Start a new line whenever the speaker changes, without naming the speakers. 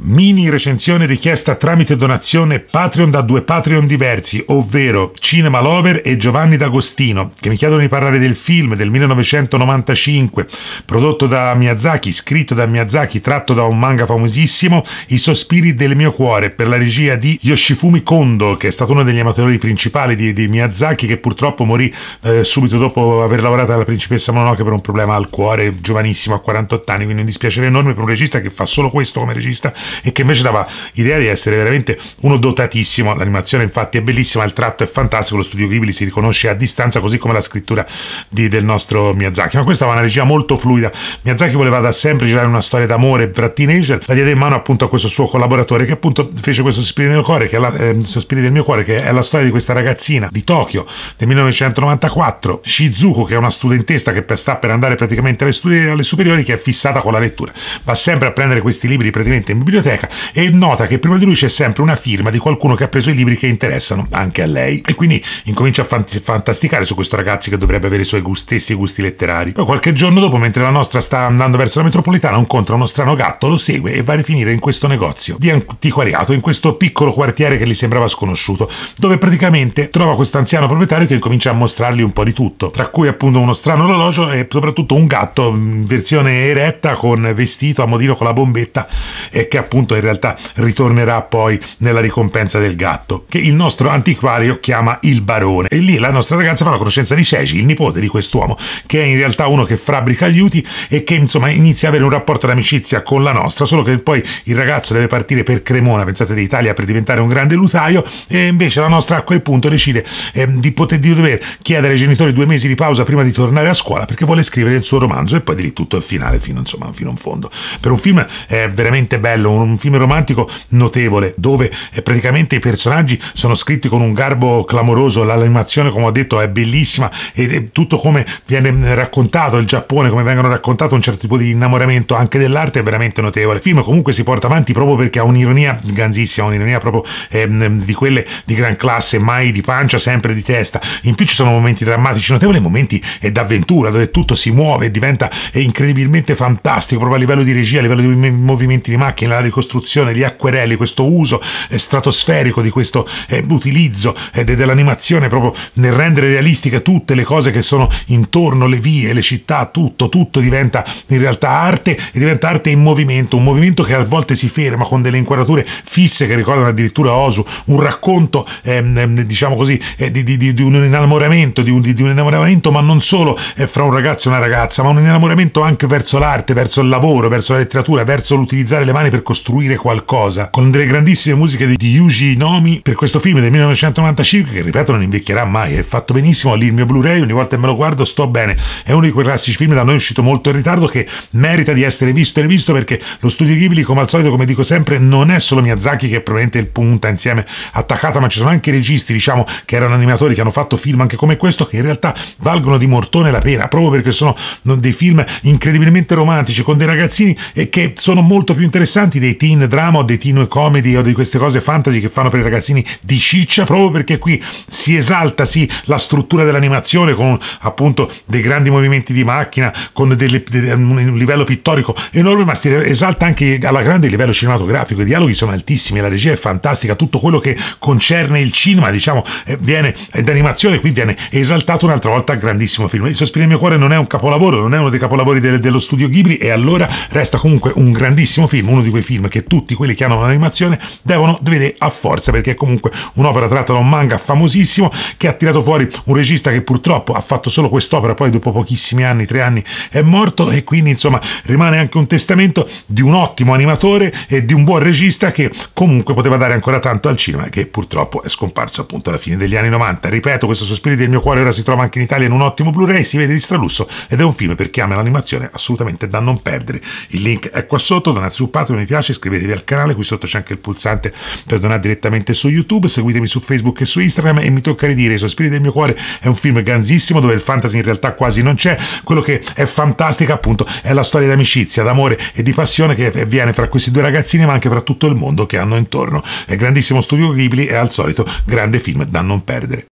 Mini recensione richiesta tramite donazione Patreon da due Patreon diversi, ovvero Cinema Lover e Giovanni D'Agostino, che mi chiedono di parlare del film del 1995, prodotto da Miyazaki, scritto da Miyazaki, tratto da un manga famosissimo, I sospiri del mio cuore, per la regia di Yoshifumi Kondo, che è stato uno degli amatori principali di, di Miyazaki, che purtroppo morì eh, subito dopo aver lavorato alla principessa Mononoke per un problema al cuore, giovanissimo a 48 anni, quindi un dispiacere enorme per un regista che fa solo questo come regista e che invece dava l'idea di essere veramente uno dotatissimo. L'animazione infatti è bellissima, il tratto è fantastico, lo studio Ghibli si riconosce a distanza così come la scrittura di, del nostro Miyazaki. Ma questa aveva una regia molto fluida. Miyazaki voleva da sempre girare una storia d'amore fra teenager, la diede in mano appunto a questo suo collaboratore che appunto fece questo Spirito del mio cuore, che è la, eh, sospiri del mio cuore, che è la storia di questa ragazzina di Tokyo del 1994, Shizuko, che è una studentessa che sta per andare praticamente alle, studi- alle superiori, che è fissata con la lettura. Va sempre a prendere questi libri praticamente in biblioteca biblioteca e nota che prima di lui c'è sempre una firma di qualcuno che ha preso i libri che interessano anche a lei e quindi incomincia a fant fantasticare su questo ragazzo che dovrebbe avere i suoi gusti, stessi gusti letterari. Poi qualche giorno dopo, mentre la nostra sta andando verso la metropolitana, incontra uno strano gatto, lo segue e va a rifinire in questo negozio di antiquariato, in questo piccolo quartiere che gli sembrava sconosciuto, dove praticamente trova questo anziano proprietario che incomincia a mostrargli un po' di tutto, tra cui appunto uno strano orologio e soprattutto un gatto in versione eretta con vestito a modino con la bombetta e che appunto in realtà ritornerà poi nella ricompensa del gatto, che il nostro antiquario chiama il barone. E lì la nostra ragazza fa la conoscenza di Ceci, il nipote di quest'uomo, che è in realtà uno che fabbrica gli e che insomma inizia a avere un rapporto d'amicizia con la nostra, solo che poi il ragazzo deve partire per Cremona, pensate d'Italia, per diventare un grande lutaio e invece la nostra a quel punto decide eh, di poter di dover chiedere ai genitori due mesi di pausa prima di tornare a scuola perché vuole scrivere il suo romanzo e poi di lì tutto il finale fino, insomma, fino in fondo. Per un film è eh, veramente bello, un film romantico notevole dove eh, praticamente i personaggi sono scritti con un garbo clamoroso, l'animazione come ho detto è bellissima ed è tutto come viene eh, raccontato il Giappone, come vengono raccontato un certo tipo di innamoramento anche dell'arte è veramente notevole. Il film comunque si porta avanti proprio perché ha un'ironia ganzissima, un'ironia proprio eh, di quelle di gran classe, mai di pancia, sempre di testa. In più ci sono momenti drammatici notevoli, momenti eh, d'avventura dove tutto si muove e diventa eh, incredibilmente fantastico proprio a livello di regia, a livello di movimenti di macchina, la ricostruzione, gli acquerelli, questo uso eh, stratosferico di questo eh, utilizzo eh, dell'animazione proprio nel rendere realistiche tutte le cose che sono intorno, le vie, le città, tutto, tutto diventa in realtà arte e diventa arte in movimento, un movimento che a volte si ferma con delle inquadrature fisse che ricordano addirittura Osu, un racconto ehm, ehm diciamo così eh, di, di, di, un innamoramento, di un, di un, innamoramento ma non solo eh, fra un ragazzo e una ragazza, ma un innamoramento anche verso l'arte, verso il lavoro, verso la letteratura, verso l'utilizzare le mani per costruire qualcosa con delle grandissime musiche di Yuji Nomi per questo film del 1995 che ripeto non invecchierà mai è fatto benissimo lì il mio Blu-ray ogni volta che me lo guardo sto bene è uno di quei classici film da noi uscito molto in ritardo che merita di essere visto e rivisto perché lo studio Ghibli come al solito come dico sempre non è solo Miyazaki che è probabilmente il punta insieme attaccata ma ci sono anche registi diciamo che erano animatori che hanno fatto film anche come questo che in realtà valgono di mortone la pena proprio perché sono dei film incredibilmente romantici con dei ragazzini e che sono molto più interessanti tanti dei teen drama o dei teen comedy o di queste cose fantasy che fanno per i ragazzini di ciccia, proprio perché qui si esalta sì la struttura dell'animazione con appunto dei grandi movimenti di macchina, con delle, de, un livello pittorico enorme, ma si esalta anche alla grande il livello cinematografico. I dialoghi sono altissimi, la regia è fantastica, tutto quello che concerne il cinema, diciamo, eh, viene d'animazione, qui viene esaltato un'altra volta grandissimo film. Il Sospira del mio cuore non è un capolavoro, non è uno dei capolavori de, dello studio Ghibli e allora resta comunque un grandissimo film, uno di quei film film che tutti quelli che hanno un'animazione devono vedere a forza, perché è comunque un'opera tratta da un manga famosissimo che ha tirato fuori un regista che purtroppo ha fatto solo quest'opera, poi dopo pochissimi anni, tre anni, è morto e quindi insomma rimane anche un testamento di un ottimo animatore e di un buon regista che comunque poteva dare ancora tanto al cinema che purtroppo è scomparso appunto alla fine degli anni 90. Ripeto, questo Sospiri del mio cuore ora si trova anche in Italia in un ottimo Blu-ray, si vede di stralusso ed è un film per chi ama l'animazione assolutamente da non perdere. Il link è qua sotto, donate su Patreon, mi piace piace, iscrivetevi al canale, qui sotto c'è anche il pulsante per donare direttamente su YouTube, seguitemi su Facebook e su Instagram e mi tocca ridire I sospiri del mio cuore è un film ganzissimo dove il fantasy in realtà quasi non c'è, quello che è fantastica appunto è la storia d'amicizia, d'amore e di passione che avviene fra questi due ragazzini ma anche fra tutto il mondo che hanno intorno. È grandissimo studio Ghibli e al solito grande film da non perdere.